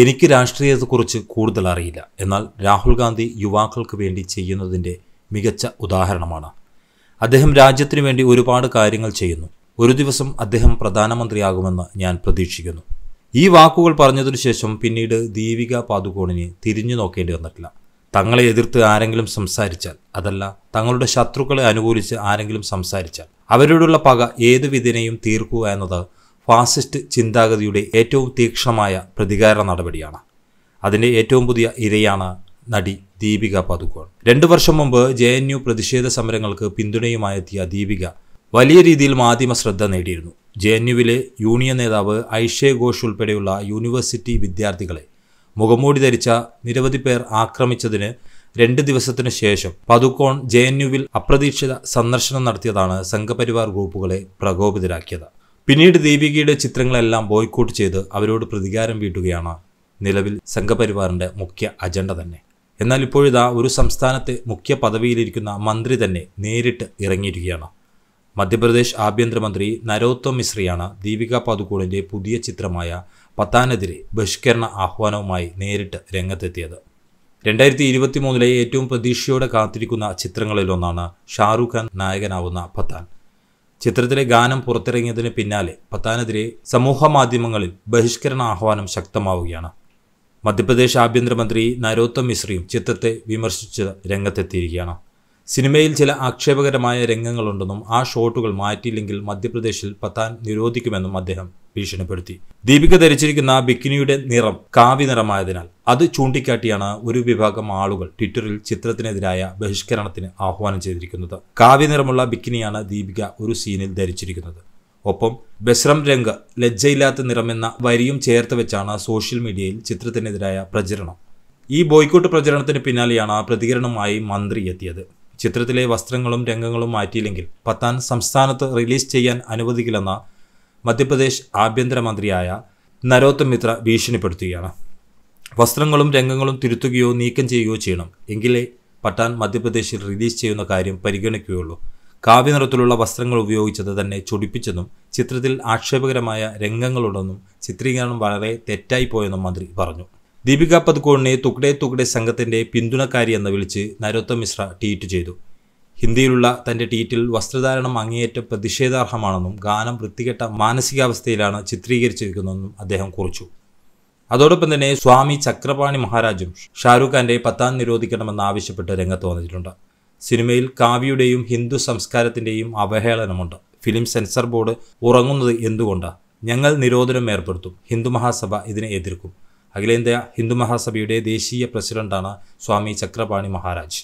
എനിക്ക് രാഷ്ട്രീയത്തെക്കുറിച്ച് കൂടുതൽ അറിയില്ല എന്നാൽ രാഹുൽ ഗാന്ധി യുവാക്കൾക്ക് വേണ്ടി ചെയ്യുന്നതിൻ്റെ മികച്ച ഉദാഹരണമാണ് അദ്ദേഹം രാജ്യത്തിനു വേണ്ടി ഒരുപാട് കാര്യങ്ങൾ ചെയ്യുന്നു ഒരു ദിവസം അദ്ദേഹം പ്രധാനമന്ത്രിയാകുമെന്ന് ഞാൻ പ്രതീക്ഷിക്കുന്നു ഈ വാക്കുകൾ പറഞ്ഞതിനു ശേഷം പിന്നീട് ദീപിക പാദുകോണിന് തിരിഞ്ഞു നോക്കേണ്ടി വന്നിട്ടില്ല തങ്ങളെ എതിർത്ത് ആരെങ്കിലും സംസാരിച്ചാൽ അതല്ല തങ്ങളുടെ ശത്രുക്കളെ അനുകൂലിച്ച് ആരെങ്കിലും സംസാരിച്ചാൽ അവരോടുള്ള പക ഏത് വിധേനയും തീർക്കുക എന്നത് ഫാസിസ്റ്റ് ചിന്താഗതിയുടെ ഏറ്റവും തീക്ഷണമായ പ്രതികാര നടപടിയാണ് അതിൻ്റെ ഏറ്റവും പുതിയ ഇരയാണ് നടി ദീപിക പതുക്കോൺ രണ്ടു വർഷം മുമ്പ് ജെ എൻ യു പ്രതിഷേധ സമരങ്ങൾക്ക് പിന്തുണയുമായെത്തിയ ദീപിക വലിയ രീതിയിൽ മാധ്യമ ശ്രദ്ധ നേടിയിരുന്നു ജെ എൻ യുവിലെ യൂണിയൻ നേതാവ് ഐഷേ ഘോഷ് ഉൾപ്പെടെയുള്ള യൂണിവേഴ്സിറ്റി വിദ്യാർത്ഥികളെ മുഖംമൂടി ധരിച്ച നിരവധി പേർ ആക്രമിച്ചതിന് രണ്ട് ദിവസത്തിനു ശേഷം പതുക്കോൺ ജെ എൻ യുവിൽ അപ്രതീക്ഷിത സന്ദർശനം നടത്തിയതാണ് സംഘപരിവാർ ഗ്രൂപ്പുകളെ പ്രകോപിതരാക്കിയത് പിന്നീട് ദീപികയുടെ ചിത്രങ്ങളെല്ലാം ബോയ്ക്കോട്ട് ചെയ്ത് അവരോട് പ്രതികാരം വീട്ടുകയാണ് നിലവിൽ സംഘപരിവാറിന്റെ മുഖ്യ അജണ്ട തന്നെ എന്നാൽ ഇപ്പോഴിതാ ഒരു സംസ്ഥാനത്തെ മുഖ്യ പദവിയിലിരിക്കുന്ന മന്ത്രി തന്നെ നേരിട്ട് ഇറങ്ങിയിരിക്കുകയാണ് മധ്യപ്രദേശ് ആഭ്യന്തരമന്ത്രി നരോത്തം മിശ്രയാണ് ദീപിക പാദുക്കോണിൻ്റെ പുതിയ ചിത്രമായ പത്താനെതിരെ ബഹിഷ്കരണ ആഹ്വാനവുമായി നേരിട്ട് രംഗത്തെത്തിയത് രണ്ടായിരത്തി ഇരുപത്തി മൂന്നിലെ ഏറ്റവും പ്രതീക്ഷയോടെ കാത്തിരിക്കുന്ന ചിത്രങ്ങളിലൊന്നാണ് ഷാറുഖ് ഖാൻ നായകനാവുന്ന പത്താൻ ചിത്രത്തിലെ ഗാനം പുറത്തിറങ്ങിയതിന് പിന്നാലെ പത്താനെതിരെ സമൂഹ മാധ്യമങ്ങളിൽ ബഹിഷ്കരണ ആഹ്വാനം ശക്തമാവുകയാണ് മധ്യപ്രദേശ് ആഭ്യന്തരമന്ത്രി നരോത്തം മിശ്രയും ചിത്രത്തെ വിമർശിച്ച് രംഗത്തെത്തിയിരിക്കുകയാണ് സിനിമയിൽ ചില ആക്ഷേപകരമായ രംഗങ്ങളുണ്ടെന്നും ആ ഷോട്ടുകൾ മാറ്റിയില്ലെങ്കിൽ മധ്യപ്രദേശിൽ പത്താൻ നിരോധിക്കുമെന്നും അദ്ദേഹം ഭീഷണിപ്പെടുത്തി ദീപിക ധരിച്ചിരിക്കുന്ന ബിക്കിനിയുടെ നിറം കാവി നിറമായതിനാൽ അത് ചൂണ്ടിക്കാട്ടിയാണ് ഒരു വിഭാഗം ആളുകൾ ട്വിറ്ററിൽ ചിത്രത്തിനെതിരായ ബഹിഷ്കരണത്തിന് ആഹ്വാനം ചെയ്തിരിക്കുന്നത് കാവ്യ നിറമുള്ള ബിക്കിനിയാണ് ദീപിക ഒരു സീനിൽ ധരിച്ചിരിക്കുന്നത് ഒപ്പം ബസ്രം രംഗ് ലജ്ജയില്ലാത്ത നിറമെന്ന വരിയും ചേർത്ത് വെച്ചാണ് സോഷ്യൽ മീഡിയയിൽ ചിത്രത്തിനെതിരായ പ്രചരണം ഈ ബോയ്ക്കോട്ട് പ്രചരണത്തിന് പിന്നാലെയാണ് പ്രതികരണമായി മന്ത്രി എത്തിയത് ചിത്രത്തിലെ വസ്ത്രങ്ങളും രംഗങ്ങളും മാറ്റിയില്ലെങ്കിൽ പത്താൻ സംസ്ഥാനത്ത് റിലീസ് ചെയ്യാൻ അനുവദിക്കില്ലെന്ന മധ്യപ്രദേശ് ആഭ്യന്തരമന്ത്രിയായ നരോത്തം മിത്ര ഭീഷണിപ്പെടുത്തുകയാണ് വസ്ത്രങ്ങളും രംഗങ്ങളും തിരുത്തുകയോ നീക്കം ചെയ്യുകയോ ചെയ്യണം എങ്കിലേ പട്ടാൻ മധ്യപ്രദേശിൽ റിലീസ് ചെയ്യുന്ന കാര്യം പരിഗണിക്കുകയുള്ളൂ കാവ്യനിറത്തിലുള്ള വസ്ത്രങ്ങൾ ഉപയോഗിച്ചത് തന്നെ ചൊടിപ്പിച്ചെന്നും ചിത്രത്തിൽ ആക്ഷേപകരമായ രംഗങ്ങളുണ്ടെന്നും ചിത്രീകരണം വളരെ തെറ്റായി പോയെന്നും മന്ത്രി പറഞ്ഞു ദീപിക പദുക്കോണിനെ തുക്കടേ തുക്കടേ സംഘത്തിന്റെ പിന്തുണക്കാരി എന്ന് വിളിച്ച് നരോത്തം മിശ്ര ട്വീറ്റ് ചെയ്തു ഹിന്ദിയിലുള്ള തന്റെ ട്വീറ്റിൽ വസ്ത്രധാരണം അങ്ങേയറ്റം പ്രതിഷേധാർഹമാണെന്നും ഗാനം വൃത്തികെട്ട മാനസികാവസ്ഥയിലാണ് ചിത്രീകരിച്ചിരിക്കുന്നതെന്നും അദ്ദേഹം കുറിച്ചു അതോടൊപ്പം തന്നെ സ്വാമി ചക്രപാണി മഹാരാജും ഷാരൂഖ് ഖാന്റെ പത്താൻ നിരോധിക്കണമെന്ന് ആവശ്യപ്പെട്ട് രംഗത്ത് വന്നിട്ടുണ്ട് സിനിമയിൽ കാവ്യയുടെയും ഹിന്ദു സംസ്കാരത്തിൻ്റെയും അവഹേളനമുണ്ട് ഫിലിം സെൻസർ ബോർഡ് ഉറങ്ങുന്നത് എന്തുകൊണ്ടാണ് ഞങ്ങൾ നിരോധനം ഏർപ്പെടുത്തും ഹിന്ദു മഹാസഭ ഇതിനെ എതിർക്കും അഖിലേന്ത്യാ ഹിന്ദു മഹാസഭയുടെ ദേശീയ പ്രസിഡന്റാണ് സ്വാമി ചക്രപാണി മഹാരാജ്